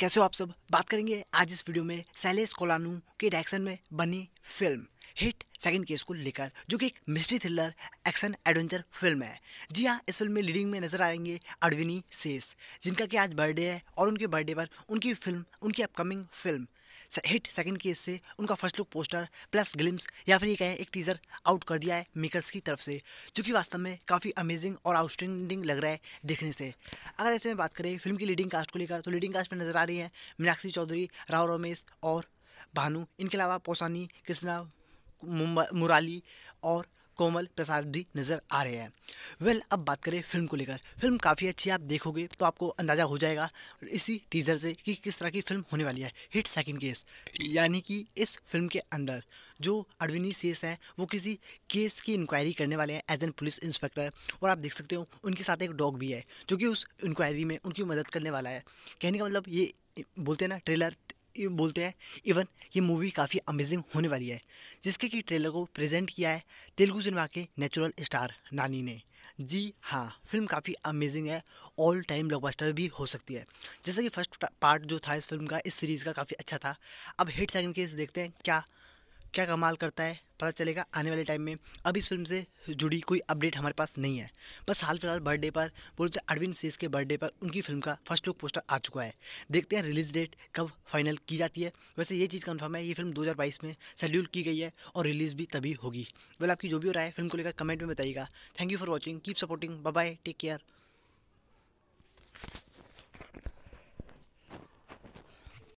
कैसे हो आप सब बात करेंगे आज इस वीडियो में शैलेश कोलानू के डायरेक्शन में बनी फिल्म हिट सेकंड केस को लेकर जो कि एक mystery thriller action adventure film है जी हाँ इस फिल्म में लीडिंग में नजर आएंगे अडविनी सेस जिनका कि आज बर्थडे है और उनके बर्थडे पर उनकी फिल्म उनकी upcoming film hit second case से उनका first look poster plus glimpse या फिर ये कहें एक टीज़र आउट कर दिया है मेकर्स की तरफ से जो कि वास्तव में काफ़ी अमेजिंग और आउटस्टैंडिंग लग रहा है देखने से अगर ऐसे में बात करें फिल्म की लीडिंग कास्ट को लेकर तो लीडिंग कास्ट में नज़र आ रही है मीनाक्षी चौधरी राव रमेश और भानु इनके अलावा पोसानी कृष्णा मुराली और कोमल प्रसाद भी नज़र आ रहे हैं वेल well, अब बात करें फिल्म को लेकर फिल्म काफ़ी अच्छी आप देखोगे तो आपको अंदाज़ा हो जाएगा इसी टीज़र से कि किस तरह की फिल्म होने वाली है हिट सेकंड केस यानी कि इस फिल्म के अंदर जो अडविनी सेस है वो किसी केस की इंक्वायरी करने वाले हैं एज एन पुलिस इंस्पेक्टर और आप देख सकते हो उनके साथ एक डॉग भी है जो कि उस इंक्वायरी में उनकी मदद करने वाला है कहने का मतलब ये बोलते हैं ना ट्रेलर बोलते हैं इवन ये मूवी काफ़ी अमेजिंग होने वाली है जिसके कि ट्रेलर को प्रेजेंट किया है तेलुगु सिनेमा के नेचुरल स्टार नानी ने जी हाँ फिल्म काफ़ी अमेजिंग है ऑल टाइम ब्लॉकबस्टर भी हो सकती है जैसे कि फर्स्ट पार्ट जो था इस फिल्म का इस सीरीज़ का काफ़ी अच्छा था अब हिट सेकंड केस देखते हैं क्या क्या कमाल करता है पता चलेगा आने वाले टाइम में अब इस फिल्म से जुड़ी कोई अपडेट हमारे पास नहीं है बस हाल फिलहाल बर्थडे पर बोलते अरविंद सेस के बर्थडे पर उनकी फिल्म का फर्स्ट लुक पोस्टर आ चुका है देखते हैं रिलीज डेट कब फाइनल की जाती है वैसे ये चीज़ कन्फर्म है ये फिल्म 2022 में शेड्यूल की गई है और रिलीज़ भी तभी होगी वेल आपकी जो भी हो रहा है फिल्म को लेकर कमेंट में बताइएगा thank you for watching keep supporting bye take care